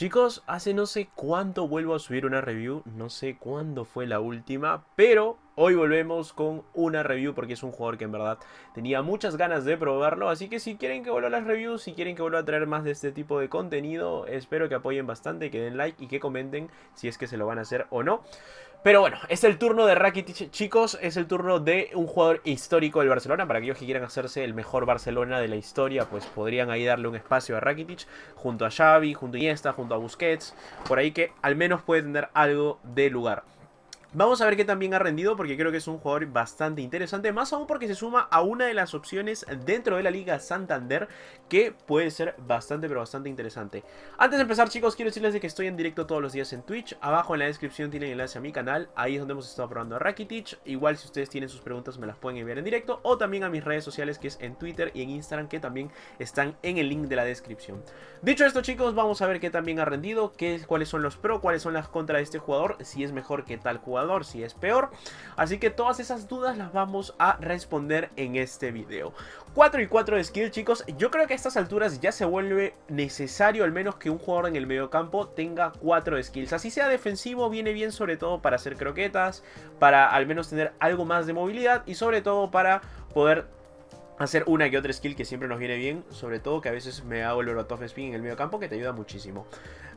Chicos, hace no sé cuánto vuelvo a subir una review, no sé cuándo fue la última, pero hoy volvemos con una review porque es un jugador que en verdad tenía muchas ganas de probarlo, así que si quieren que vuelva a las reviews, si quieren que vuelva a traer más de este tipo de contenido, espero que apoyen bastante, que den like y que comenten si es que se lo van a hacer o no. Pero bueno, es el turno de Rakitic, chicos, es el turno de un jugador histórico del Barcelona. Para aquellos que quieran hacerse el mejor Barcelona de la historia, pues podrían ahí darle un espacio a Rakitic, junto a Xavi, junto a Iniesta, junto a Busquets, por ahí que al menos puede tener algo de lugar. Vamos a ver qué también ha rendido porque creo que es un jugador bastante interesante, más aún porque se suma a una de las opciones dentro de la Liga Santander que puede ser bastante pero bastante interesante. Antes de empezar chicos, quiero decirles de que estoy en directo todos los días en Twitch, abajo en la descripción tienen enlace a mi canal, ahí es donde hemos estado probando a Rakitic, igual si ustedes tienen sus preguntas me las pueden enviar en directo o también a mis redes sociales que es en Twitter y en Instagram que también están en el link de la descripción. Dicho esto chicos, vamos a ver qué también ha rendido, qué, cuáles son los pros, cuáles son las contras de este jugador, si es mejor que tal jugador si es peor. Así que todas esas dudas las vamos a responder en este video. 4 y 4 de skill, chicos. Yo creo que a estas alturas ya se vuelve necesario, al menos que un jugador en el medio campo tenga 4 skills. Así sea defensivo, viene bien sobre todo para hacer croquetas, para al menos tener algo más de movilidad y sobre todo para poder hacer una que otra skill que siempre nos viene bien. Sobre todo que a veces me hago el Tough Spin en el medio campo que te ayuda muchísimo.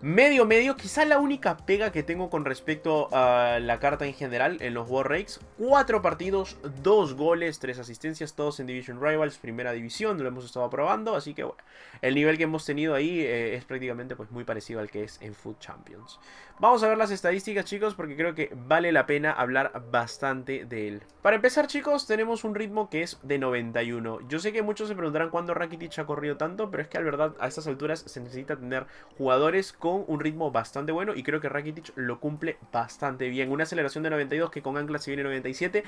Medio medio, quizá la única pega que tengo con respecto a la carta en general en los War Rakes. Cuatro partidos, dos goles, tres asistencias, todos en Division Rivals, primera división, lo hemos estado probando. Así que bueno, el nivel que hemos tenido ahí eh, es prácticamente pues, muy parecido al que es en Food Champions. Vamos a ver las estadísticas chicos porque creo que vale la pena hablar bastante de él. Para empezar chicos tenemos un ritmo que es de 91. Yo sé que muchos se preguntarán cuándo Rakitic ha corrido tanto, pero es que, al verdad, a estas alturas se necesita tener jugadores con un ritmo bastante bueno y creo que Rakitic lo cumple bastante bien. Una aceleración de 92 que con Ancla se viene 97.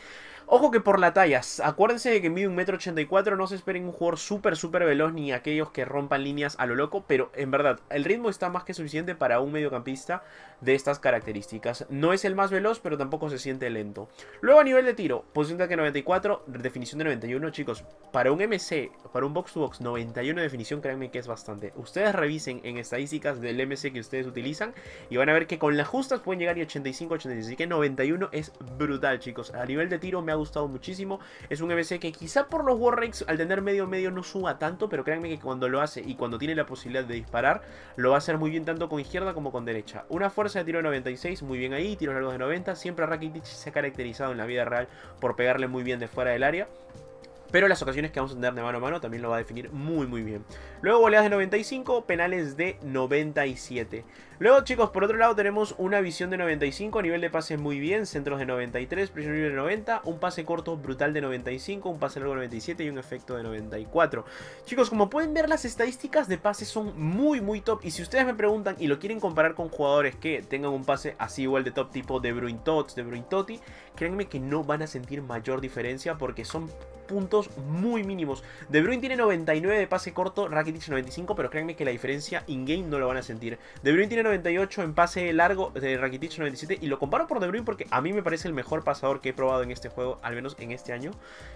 Ojo que por la talla, acuérdense de que mide 1,84m, no se esperen un jugador súper, súper veloz ni aquellos que rompan líneas a lo loco, pero en verdad, el ritmo está más que suficiente para un mediocampista de estas características. No es el más veloz, pero tampoco se siente lento. Luego a nivel de tiro, posición de 94, definición de 91, chicos, para un MC, para un box to box 91 de definición, créanme que es bastante. Ustedes revisen en estadísticas del MC que ustedes utilizan y van a ver que con las justas pueden llegar y 85, 86. Así que 91 es brutal, chicos. A nivel de tiro me ha gustado muchísimo. Es un MC que quizá por los war al tener medio medio no suba tanto, pero créanme que cuando lo hace y cuando tiene la posibilidad de disparar, lo va a hacer muy bien tanto con izquierda como con derecha. Una fuerza de tiro de 96, muy bien ahí, Tiro largos de 90. Siempre Rakitic se ha caracterizado en la vida real por pegarle muy bien de fuera del área. Pero las ocasiones que vamos a tener de mano a mano también lo va a definir muy muy bien. Luego goleadas de 95, penales de 97. Luego chicos, por otro lado tenemos una visión de 95, nivel de pases muy bien, centros de 93, presión libre de 90, un pase corto brutal de 95, un pase largo de 97 y un efecto de 94. Chicos, como pueden ver las estadísticas de pases son muy muy top y si ustedes me preguntan y lo quieren comparar con jugadores que tengan un pase así igual de top tipo de Bruin Tots, de Bruin Totti, créanme que no van a sentir mayor diferencia porque son puntos muy mínimos. De Bruyne tiene 99 de pase corto, Rakitic 95, pero créanme que la diferencia in-game no lo van a sentir. De Bruyne tiene 98 en pase largo, de Rakitic 97, y lo comparo por De Bruyne porque a mí me parece el mejor pasador que he probado en este juego, al menos en este año.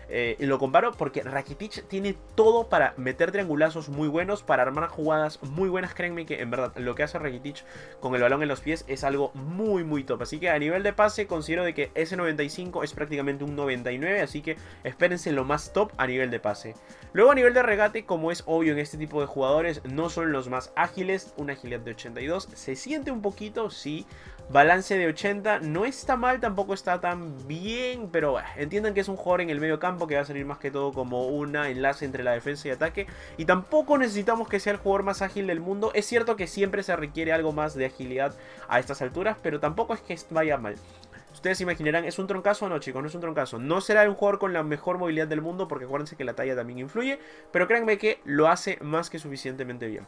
Eh, lo comparo porque Rakitic tiene todo para meter triangulazos muy buenos, para armar jugadas muy buenas, créanme que en verdad lo que hace Rakitic con el balón en los pies es algo muy muy top. Así que a nivel de pase considero de que ese 95 es prácticamente un 99, así que espérense lo más top a nivel de pase. Luego a nivel de regate, como es obvio en este tipo de jugadores, no son los más ágiles, una agilidad de 82, se siente un poquito, sí, balance de 80, no está mal, tampoco está tan bien, pero entiendan que es un jugador en el medio campo que va a salir más que todo como un enlace entre la defensa y ataque, y tampoco necesitamos que sea el jugador más ágil del mundo, es cierto que siempre se requiere algo más de agilidad a estas alturas, pero tampoco es que vaya mal. Ustedes imaginarán, ¿es un troncazo o no, chicos? No es un troncazo. No será un jugador con la mejor movilidad del mundo, porque acuérdense que la talla también influye, pero créanme que lo hace más que suficientemente bien.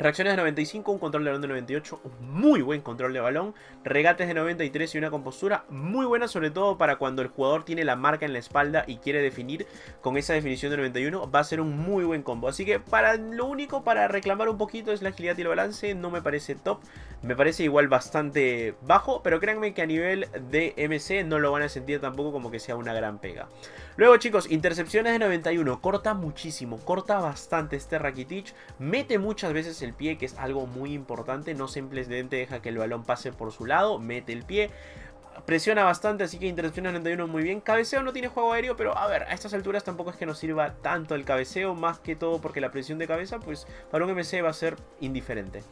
Reacciones de 95, un control de balón de 98, un muy buen control de balón. Regates de 93 y una compostura muy buena, sobre todo para cuando el jugador tiene la marca en la espalda y quiere definir con esa definición de 91. Va a ser un muy buen combo. Así que para lo único para reclamar un poquito es la agilidad y el balance. No me parece top. Me parece igual bastante bajo. Pero créanme que a nivel de MC no lo van a sentir tampoco como que sea una gran pega. Luego chicos, intercepciones de 91. Corta muchísimo. Corta bastante este Rakitic. Mete muchas veces el pie, que es algo muy importante. No simplemente deja que el balón pase por su lado, mete el pie. Presiona bastante, así que intercepciona 91 muy bien. Cabeceo no tiene juego aéreo, pero a ver, a estas alturas tampoco es que nos sirva tanto el cabeceo, más que todo porque la presión de cabeza, pues para un MC va a ser indiferente.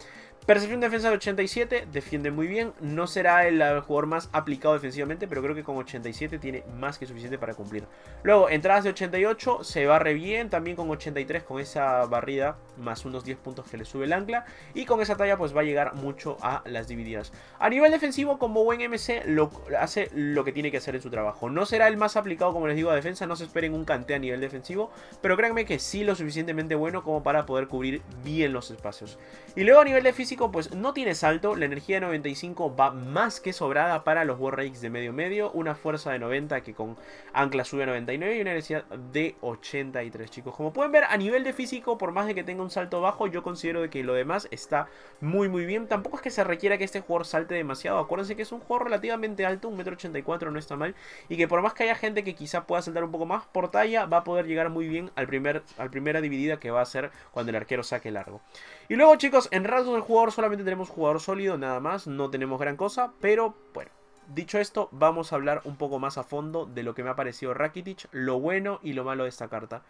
Percepción defensa de 87, defiende muy bien. No será el ah, jugador más aplicado defensivamente, pero creo que con 87 tiene más que suficiente para cumplir. Luego, entradas de 88, se barre bien. También con 83, con esa barrida, más unos 10 puntos que le sube el ancla. Y con esa talla, pues va a llegar mucho a las divididas. A nivel defensivo, como buen MC, lo, hace lo que tiene que hacer en su trabajo. No será el más aplicado, como les digo, a defensa. No se esperen un cante a nivel defensivo, pero créanme que sí lo suficientemente bueno como para poder cubrir bien los espacios. Y luego, a nivel de físico pues no tiene salto, la energía de 95 va más que sobrada para los War de medio medio, una fuerza de 90 que con ancla sube a 99 y una energía de 83 chicos. Como pueden ver a nivel de físico por más de que tenga un salto bajo yo considero de que lo demás está muy muy bien, tampoco es que se requiera que este jugador salte demasiado, acuérdense que es un jugador relativamente alto, 184 84 no está mal y que por más que haya gente que quizá pueda saltar un poco más por talla va a poder llegar muy bien al primer, al primera dividida que va a ser cuando el arquero saque largo. Y luego chicos en rasgos del juego solamente tenemos jugador sólido, nada más, no tenemos gran cosa, pero bueno. Dicho esto, vamos a hablar un poco más a fondo de lo que me ha parecido Rakitic, lo bueno y lo malo de esta carta.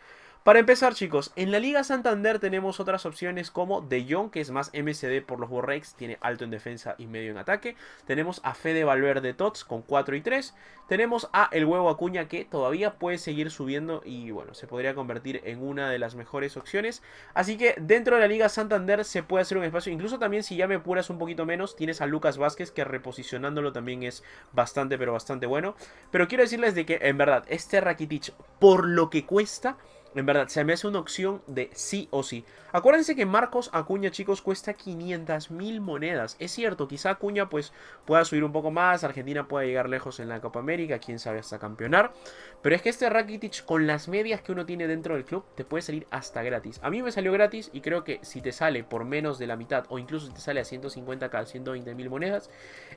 Para empezar, chicos, en la Liga Santander tenemos otras opciones como De Jong, que es más MCD por los Borrex, tiene alto en defensa y medio en ataque. Tenemos a Fede Valverde Tots con 4 y 3. Tenemos a El Huevo Acuña, que todavía puede seguir subiendo y, bueno, se podría convertir en una de las mejores opciones. Así que dentro de la Liga Santander se puede hacer un espacio. Incluso también, si ya me apuras un poquito menos, tienes a Lucas Vázquez, que reposicionándolo también es bastante, pero bastante bueno. Pero quiero decirles de que, en verdad, este Rakitic, por lo que cuesta... En verdad, se me hace una opción de sí o sí. Acuérdense que Marcos Acuña, chicos, cuesta 500 mil monedas. Es cierto, quizá Acuña pues pueda subir un poco más, Argentina pueda llegar lejos en la Copa América, quién sabe hasta campeonar. Pero es que este Rakitic con las medias que uno tiene dentro del club te puede salir hasta gratis. A mí me salió gratis y creo que si te sale por menos de la mitad o incluso si te sale a 150 cada 120 mil monedas,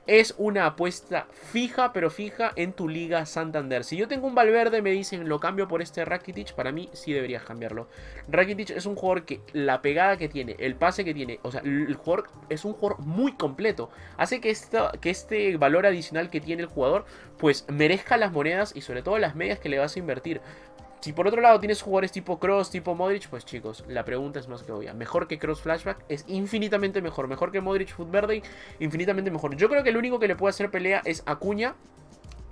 es una apuesta fija, pero fija en tu liga Santander. Si yo tengo un Valverde, me dicen lo cambio por este Rakitic, para mí sí deberías cambiarlo. Rakitic es un jugador que la pegada que tiene, el pase que tiene, o sea, el jugador es un jugador muy completo. Hace que, que este valor adicional que tiene el jugador, pues merezca las monedas y sobre todo las medias que le vas a invertir. Si por otro lado tienes jugadores tipo Cross, tipo Modric, pues chicos, la pregunta es más que obvia. Mejor que Cross Flashback es infinitamente mejor. Mejor que Modric Foot Verde, infinitamente mejor. Yo creo que el único que le puede hacer pelea es Acuña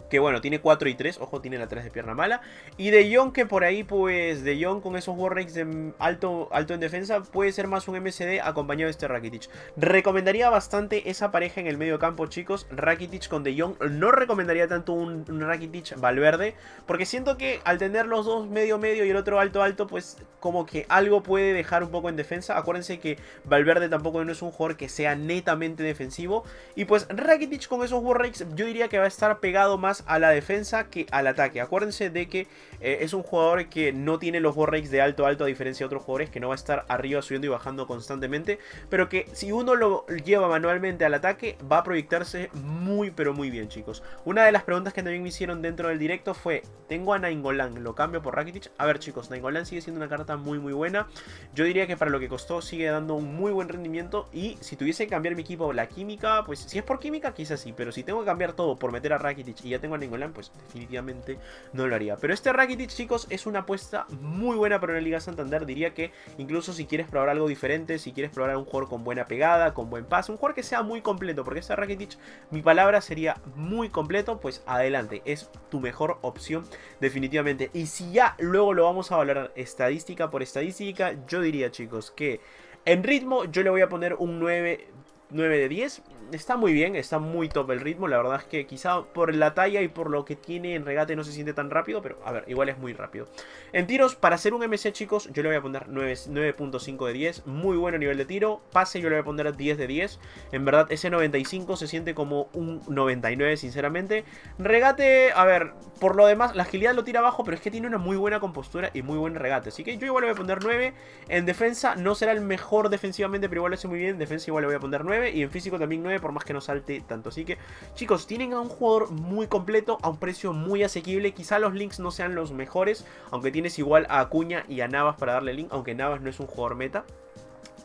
que bueno, tiene 4 y 3, ojo, tiene la 3 de pierna mala. Y De Jong, que por ahí, pues, De Jong con esos War de alto, alto en defensa, puede ser más un MCD acompañado de este Rakitic. Recomendaría bastante esa pareja en el medio campo, chicos, Rakitic con De Jong. No recomendaría tanto un, Rakitic Valverde, porque siento que al tener los dos medio-medio y el otro alto-alto, pues, como que algo puede dejar un poco en defensa. Acuérdense que Valverde tampoco no es un jugador que sea netamente defensivo. Y pues, Rakitic con esos War yo diría que va a estar pegado más a la defensa que al ataque. Acuérdense de que eh, es un jugador que no tiene los rates de alto a alto, a diferencia de otros jugadores que no va a estar arriba subiendo y bajando constantemente, pero que si uno lo lleva manualmente al ataque, va a proyectarse muy, pero muy bien, chicos. Una de las preguntas que también me hicieron dentro del directo fue, tengo a Naingolan? ¿lo cambio por Rakitic? A ver, chicos, Naingolan sigue siendo una carta muy, muy buena. Yo diría que para lo que costó sigue dando un muy buen rendimiento y si tuviese que cambiar mi equipo la química, pues si es por química quizás sí, pero si tengo que cambiar todo por meter a Rakitic y ya tengo en pues definitivamente no lo haría. Pero este Rakitic, chicos, es una apuesta muy buena para la Liga Santander. Diría que incluso si quieres probar algo diferente, si quieres probar un jugador con buena pegada, con buen pase, un jugador que sea muy completo, porque este Rakitic, mi palabra sería muy completo, pues adelante, es tu mejor opción definitivamente. Y si ya luego lo vamos a valorar estadística por estadística, yo diría, chicos, que... En ritmo yo le voy a poner un 9 9 de 10. Está muy bien, está muy top el ritmo. La verdad es que quizá por la talla y por lo que tiene en regate no se siente tan rápido, pero a ver, igual es muy rápido. En tiros, para hacer un MC, chicos, yo le voy a poner 9.5 de 10. Muy bueno nivel de tiro. Pase, yo le voy a poner 10 de 10. En verdad, ese 95 se siente como un 99, sinceramente. Regate, a ver, por lo demás, la agilidad lo tira abajo, pero es que tiene una muy buena compostura y muy buen regate. Así que yo igual le voy a poner 9. En defensa, no será el mejor defensivamente, pero igual lo hace muy bien. En defensa, igual le voy a poner 9 y en físico también 9 por más que no salte tanto. Así que chicos, tienen a un jugador muy completo a un precio muy asequible. Quizá los links no sean los mejores, aunque tienes igual a Acuña y a Navas para darle link, aunque Navas no es un jugador meta.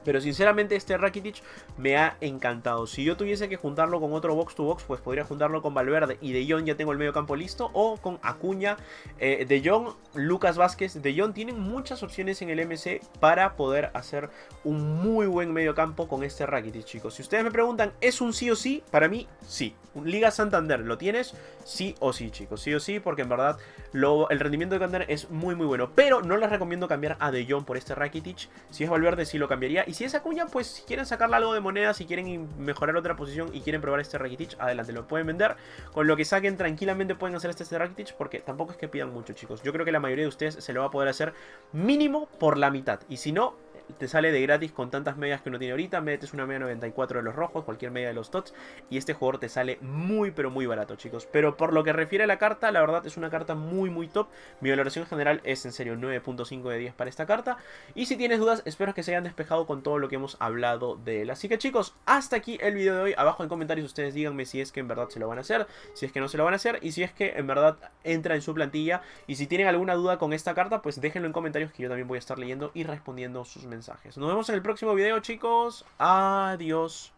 Pero sinceramente este Rakitic me ha encantado. Si yo tuviese que juntarlo con otro box to box, pues podría juntarlo con Valverde y De Jong, ya tengo el medio campo listo. O con Acuña, eh, De Jong, Lucas Vázquez. De Jong tienen muchas opciones en el MC para poder hacer un muy buen medio campo con este Rakitic, chicos. Si ustedes me preguntan, ¿es un sí o sí? Para mí, sí. Liga Santander, ¿lo tienes? Sí o sí, chicos. Sí o sí, porque en verdad lo, el rendimiento de Santander es muy, muy bueno. Pero no les recomiendo cambiar a De Jong por este Rakitic. Si es Valverde, sí lo cambiaría si es Acuña, pues si quieren sacarle algo de moneda, si quieren mejorar otra posición y quieren probar este Rakitic, adelante, lo pueden vender. Con lo que saquen tranquilamente pueden hacer este Rakitic porque tampoco es que pidan mucho, chicos. Yo creo que la mayoría de ustedes se lo va a poder hacer mínimo por la mitad. Y si no, te sale de gratis con tantas medias que uno tiene ahorita, metes una media 94 de los rojos, cualquier media de los tots, y este jugador te sale muy pero muy barato, chicos. Pero por lo que refiere a la carta, la verdad es una carta muy muy top, mi valoración general es en serio 9.5 de 10 para esta carta, y si tienes dudas, espero que se hayan despejado con todo lo que hemos hablado de él. Así que chicos, hasta aquí el video de hoy, abajo en comentarios ustedes díganme si es que en verdad se lo van a hacer, si es que no se lo van a hacer, y si es que en verdad entra en su plantilla, y si tienen alguna duda con esta carta, pues déjenlo en comentarios que yo también voy a estar leyendo y respondiendo sus mensajes nos vemos en el próximo video, chicos. Adiós.